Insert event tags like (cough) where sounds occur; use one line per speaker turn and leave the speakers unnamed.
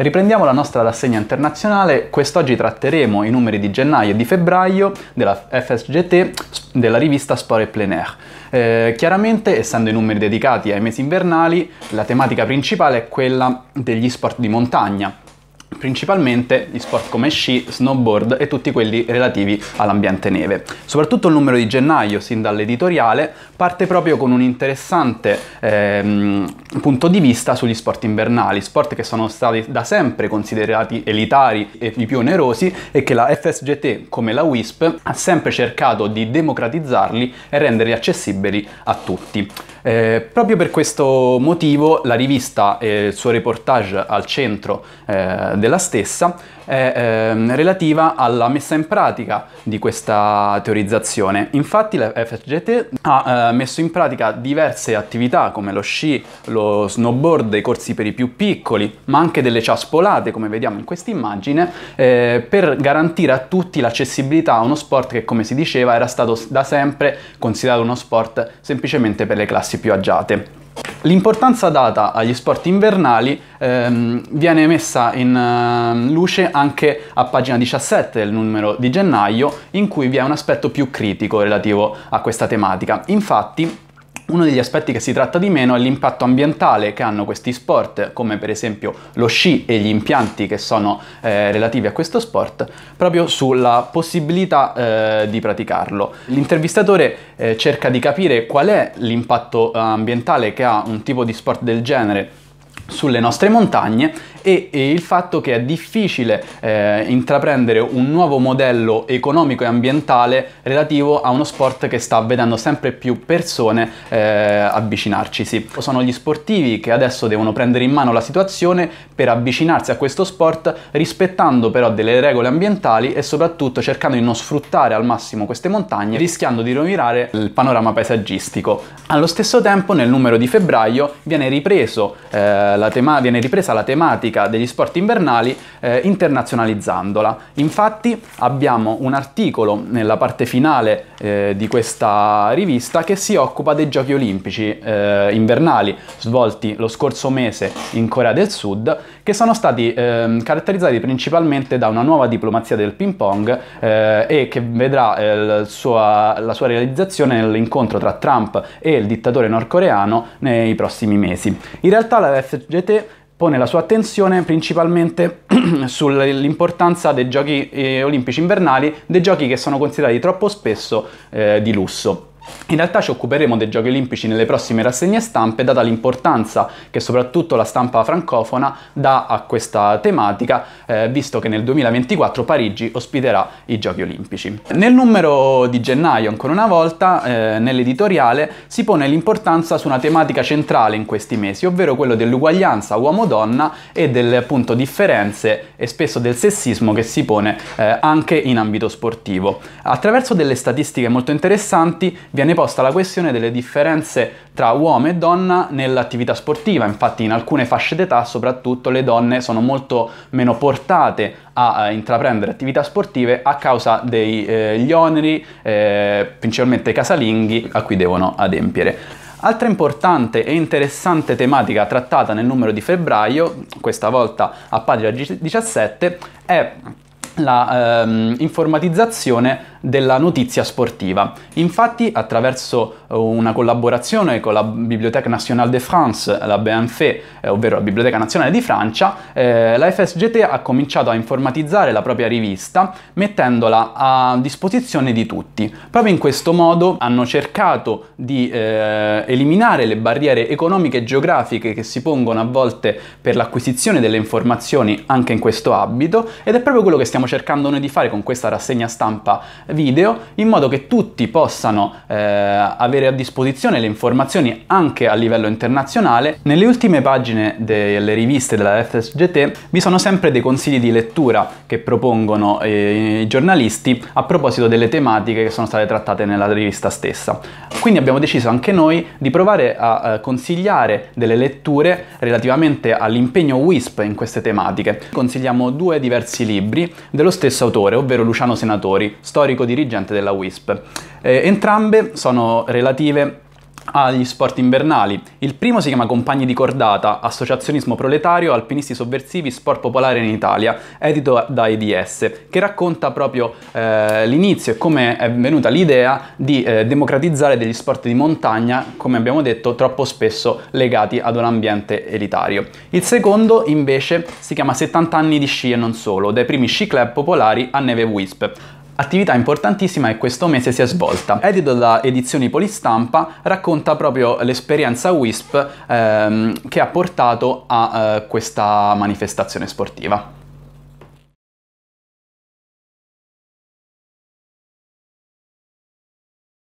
Riprendiamo la nostra rassegna internazionale, quest'oggi tratteremo i numeri di gennaio e di febbraio della FSGT della rivista Sport et Plein Air. Eh, chiaramente, essendo i numeri dedicati ai mesi invernali, la tematica principale è quella degli sport di montagna, principalmente gli sport come sci, snowboard e tutti quelli relativi all'ambiente neve. Soprattutto il numero di gennaio, sin dall'editoriale, parte proprio con un interessante ehm, punto di vista sugli sport invernali, sport che sono stati da sempre considerati elitari e i più onerosi e che la FSGT come la WISP ha sempre cercato di democratizzarli e renderli accessibili a tutti. Eh, proprio per questo motivo la rivista e il suo reportage al centro eh, della stessa è eh, relativa alla messa in pratica di questa teorizzazione. Infatti la FGT ha eh, messo in pratica diverse attività come lo sci, lo snowboard, i corsi per i più piccoli, ma anche delle ciaspolate come vediamo in questa immagine, eh, per garantire a tutti l'accessibilità a uno sport che come si diceva era stato da sempre considerato uno sport semplicemente per le classi più agiate. L'importanza data agli sport invernali ehm, viene messa in eh, luce anche a pagina 17 del numero di gennaio, in cui vi è un aspetto più critico relativo a questa tematica. Infatti, uno degli aspetti che si tratta di meno è l'impatto ambientale che hanno questi sport, come per esempio lo sci e gli impianti che sono eh, relativi a questo sport, proprio sulla possibilità eh, di praticarlo. L'intervistatore eh, cerca di capire qual è l'impatto eh, ambientale che ha un tipo di sport del genere sulle nostre montagne e, e il fatto che è difficile eh, intraprendere un nuovo modello economico e ambientale relativo a uno sport che sta vedendo sempre più persone eh, avvicinarcisi. Sono gli sportivi che adesso devono prendere in mano la situazione per avvicinarsi a questo sport rispettando però delle regole ambientali e soprattutto cercando di non sfruttare al massimo queste montagne rischiando di rovinare il panorama paesaggistico. Allo stesso tempo nel numero di febbraio viene, ripreso, eh, la tema- viene ripresa la tematica pratica degli sport invernali eh, internazionalizzandola. Infatti abbiamo un articolo nella parte finale eh, di questa rivista che si occupa dei giochi olimpici eh, invernali svolti lo scorso mese in Corea del Sud che sono stati ehm, caratterizzati principalmente da una nuova diplomazia del ping pong eh, e che vedrà eh, sua, la sua realizzazione nell'incontro tra Trump e il dittatore nordcoreano nei prossimi mesi. In realtà la FGT pone la sua attenzione principalmente (clears throat) sull'importanza dei giochi eh, olimpici invernali, dei giochi che sono considerati troppo spesso eh, di lusso. In realtà ci occuperemo dei giochi olimpici nelle prossime rassegne stampe, data l'importanza che soprattutto la stampa francofona dà a questa tematica, eh, visto che nel 2024 Parigi ospiterà i giochi olimpici. Nel numero di gennaio, ancora una volta, eh, nell'editoriale si pone l'importanza su una tematica centrale in questi mesi, ovvero quello dell'uguaglianza uomo-donna e delle appunto differenze e spesso del sessismo che si pone eh, anche in ambito sportivo. Attraverso delle statistiche molto interessanti vi viene posta la questione delle differenze tra uomo e donna nell'attività sportiva, infatti in alcune fasce d'età soprattutto le donne sono molto meno portate a, a eh, intraprendere attività sportive a causa degli eh, oneri, eh, principalmente casalinghi, a cui devono adempiere. Altra importante e interessante tematica trattata nel numero di febbraio, questa volta a pagina 17, è la ehm, informatizzazione della notizia sportiva. Infatti, attraverso eh, una collaborazione con la Bibliothèque Nationale de France, la BNF, eh, ovvero la Biblioteca Nazionale di Francia, eh, la FSGT ha cominciato a informatizzare la propria rivista mettendola a disposizione di tutti. Proprio in questo modo hanno cercato di eh, eliminare le barriere economiche e geografiche che si pongono a volte per l'acquisizione delle informazioni anche in questo abito ed è proprio quello che stiamo stiamo cercando noi di fare con questa rassegna stampa video, in modo che tutti possano eh, avere a disposizione le informazioni anche a livello internazionale. Nelle ultime pagine delle riviste della FSGT vi sono sempre dei consigli di lettura che propongono eh, i giornalisti a proposito delle tematiche che sono state trattate nella rivista stessa. Quindi abbiamo deciso anche noi di provare a eh, consigliare delle letture relativamente all'impegno WISP in queste tematiche. Consigliamo due diversi libri, dello stesso autore, ovvero Luciano Senatori, storico dirigente della WISP. Eh, entrambe sono relative agli sport invernali. Il primo si chiama Compagni di Cordata, Associazionismo Proletario, Alpinisti Sovversivi, Sport Popolare in Italia, edito da EDS, che racconta proprio eh, l'inizio e come è venuta l'idea di eh, democratizzare degli sport di montagna, come abbiamo detto, troppo spesso legati ad un ambiente elitario. Il secondo invece si chiama 70 anni di sci e non solo, dai primi sci club popolari a Neve Wisp Attività importantissima che questo mese si è svolta. Edito da Edizioni Polistampa racconta proprio l'esperienza WISP ehm, che ha portato a eh, questa manifestazione sportiva.